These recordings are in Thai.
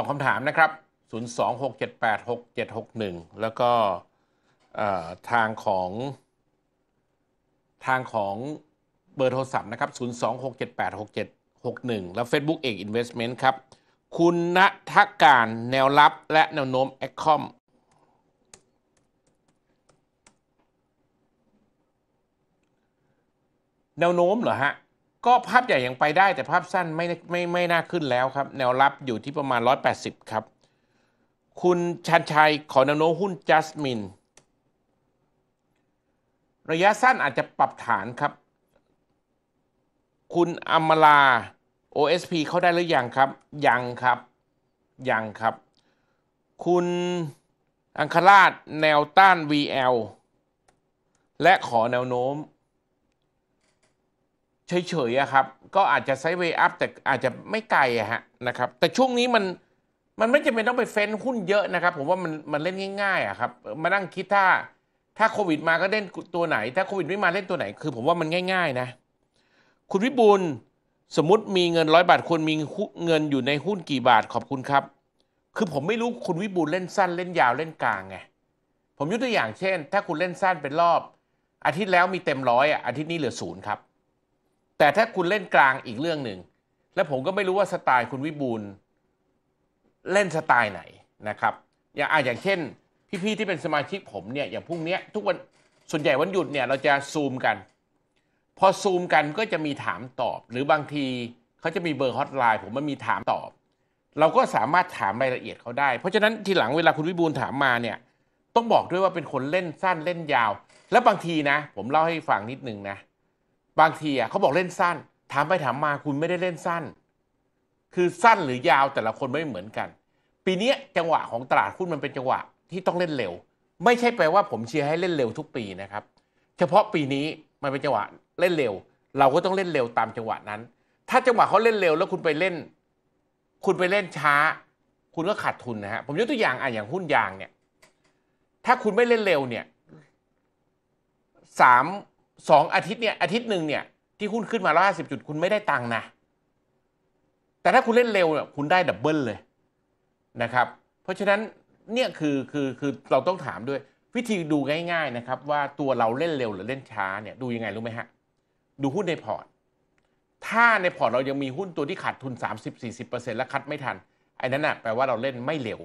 อบคำถามนะครับ 026786761 แล้วก็ทางของทางของเบอร์โทรศัพท์นะครับ026786761 แล้ว Facebook เอก Investment ครับ คุณณทการแนวรับและแนวโน้มแอคคอม แนวโน้มเหรอฮะก็ภาพใหญ่ยังไปได้แต่ภาพสั้นไม่ไม่ไม่น่าขึ้นแล้วครับ แนวรับอยู่ที่ประมาณ 180 ครับ คุณชันชัย ขอนโนหุ้นจัสมินระยะสั้นอาจจะปรับฐานครับ คุณอมลา OSP เข้าได้หรืออยังครับ ยังครับ ยังครับ คุณอังคาราชแนวต้าน VL และขอแนวโน้มเฉยๆครับก็อาจจะไซด์เวย์อัพแต่อาจจะไม่ไกลฮะนะครับแต่ช่วงนี้มันมันไม่จำเป็นต้องไปเฟ้นหุ้นเยอะนะครับผมว่ามันมันเล่นง่ายๆอะครับมานั่งคิดถ้าถ้าโควิดมาก็เล่นตัวไหนถ้าโควิดไม่มาเล่นตัวไหน คือผมว่ามันง่ายๆนะคุณวิบูล สมมติมีเงินร้อยบาทควรมีเงินอยู่ในหุ้นกี่บาทขอบคุณครับ คือผมไม่รู้คุณวิบูลเล่นสั้นเล่นยาวเล่นกลางไงผมยกตัวอย่างเช่น ถ้าคุณเล่นสั้นเป็นรอบ อาทิตย์แล้วมีเต็มร้อยอ่ะอาทิตย์นี้เหลือศูนย์ครับแต่ถ้าคุณเล่นกลางอีกเรื่องหนึ่งและผมก็ไม่รู้ว่าสไตล์คุณวิบูลเล่นสไตล์ไหนนะครับอย่างอย่างเช่นพี่ๆที่เป็นสมาชิกผมเนี่ยอย่างพรุ่งนี้ทุกวันส่วนใหญ่วันหยุดเนี่ย เราจะซูมกัน พอซูมกันก็จะมีถามตอบ หรือบางทีเขาจะมีเบอร์ฮอตไลน์ผมมันมีถามตอบ เราก็สามารถถามรายละเอียดเขาได้ เพราะฉะนั้นทีหลังเวลาคุณวิบูลถามมาเนี่ยต้องบอกด้วยว่าเป็นคนเล่นสั้นเล่นยาว และบางทีนะผมเล่าให้ฟังนิดนึงนะบางทีอ่ะเขาบอกเล่นสั้น ถามไปถามมาคุณไม่ได้เล่นสั้น คือสั้นหรือยาวแต่ละคนไม่เหมือนกัน ปีนี้จังหวะของตลาดหุ้นมันเป็นจังหวะที่ต้องเล่นเร็ว ไม่ใช่แปลว่าผมเชียร์ให้เล่นเร็วทุกปีนะครับ เฉพาะปีนี้มันเป็นจังหวะเล่นเร็ว เราก็ต้องเล่นเร็วตามจังหวะนั้น ถ้าจังหวะเขาเล่นเร็วแล้วคุณไปเล่น คุณไปเล่นช้า คุณก็ขาดทุนนะฮะผมยกตัวอย่างอ่ะอย่างหุ้นยางเนี่ยถ้าคุณไม่เล่นเร็วเนี่ยสามสองอาทิตย์เนี่ยอาทิตย์หนึ่งเนี่ยที่หุ้นขึ้นมาละห้าสิบจุดคุณไม่ได้ตังค์นะ แต่ถ้าคุณเล่นเร็วเนี่ยคุณได้ดับเบิลเลยนะครับ เพราะฉะนั้นเนี่ยคือคือคือเราต้องถามด้วยวิธีดูง่าย ๆนะครับ ว่าตัวเราเล่นเร็วหรือเล่นช้าเนี่ยดูยังไงรู้ไหมฮะ ดูหุ้นในพอร์ตถ้าในพอร์ตเรายังมีหุ้นตัวที่ขาดทุน 30-40%และคัดไม่ทัน ไอ้นั้นนะ่ะแปลว่าเราเล่นไม่เร็ว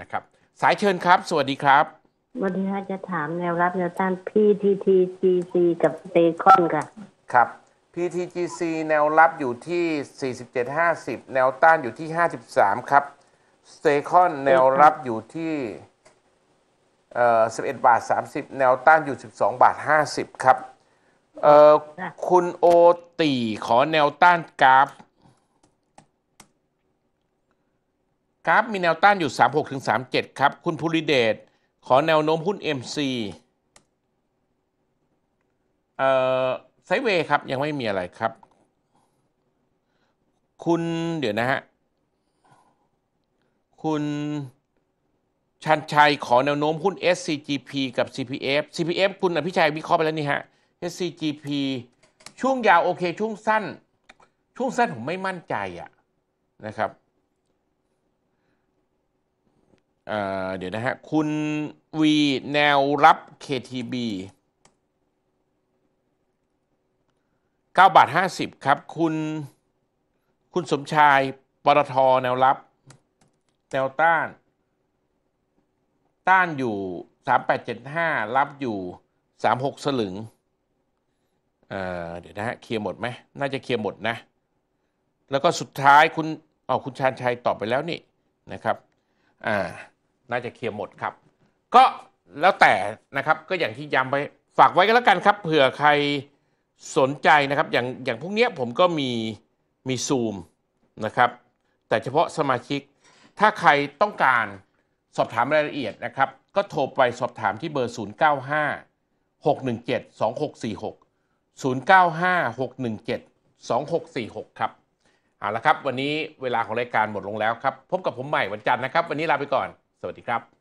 นะครับสายเชิญครับ สวัสดีครับวันนี้จะถามแนวรับแนวต้าน PTTGC กับเซคอนค่ะครับ PTGC แนวรับอยู่ที่47.50 แนวต้านอยู่ที่53ครับเซคอนแนวรับอยู่ที่เอ่อ11บาท30 แนวต้านอยู่ 12บาท50 ครับเอ่อคุณโอตีขอแนวต้านกราฟกราฟมีแนวต้านอยู่36ถึง 37 ครับคุณภูริเดชขอแนวโน้มหุ้น MC เอ่อไซเวครับ ยังไม่มีอะไรครับ คุณเดี๋ยวนะฮะ คุณชันชัยขอแนวโน้มหุ้น SCGP กับ CPF CPF คุณอภิชัยวิเคราะห์ไปแล้วนี่ฮะ SCGP ช่วงยาวโอเค ช่วงสั้น ช่วงสั้นผมไม่มั่นใจอะนะครับเดี๋ยวนะฮะ คุณวีแนวรับ KTB 9 บาท 50 ครับ คุณ คุณสมชายปตทแนวรับ แนว ต้าน ต้านอยู่ 3875 รับอยู่ 36 สลึงเเดี๋ยวนะฮะเคลียร์หมดไหมน่าจะเคลียร์หมดนะ แล้วก็สุดท้ายคุณอ๋อคุณชาญชัยตอบไปแล้วนี่ นะครับ อ่าน่าจะเคลียร์หมดครับก็แล้วแต่นะครับก็อย่างที่ย้ำไปฝากไว้ก็แล้วกันครับ เผื่อใครสนใจนะครับอย่างอย่างพวกเนี้ยผมก็มีมีซูมนะครับแต่เฉพาะสมาชิก ถ้าใครต้องการสอบถามรายละเอียดนะครับก็โทรไปสอบถามที่เบอร์ 0 9 5 6 1 7 2 6 4 6 0 9 5 6 1 7 2 6 4 6ครับเอาละครับวันนี้เวลาของรายการหมดลงแล้วครับ พบกับผมใหม่วันจันทร์นะครับวันนี้ลาไปก่อนสวัสดีครับ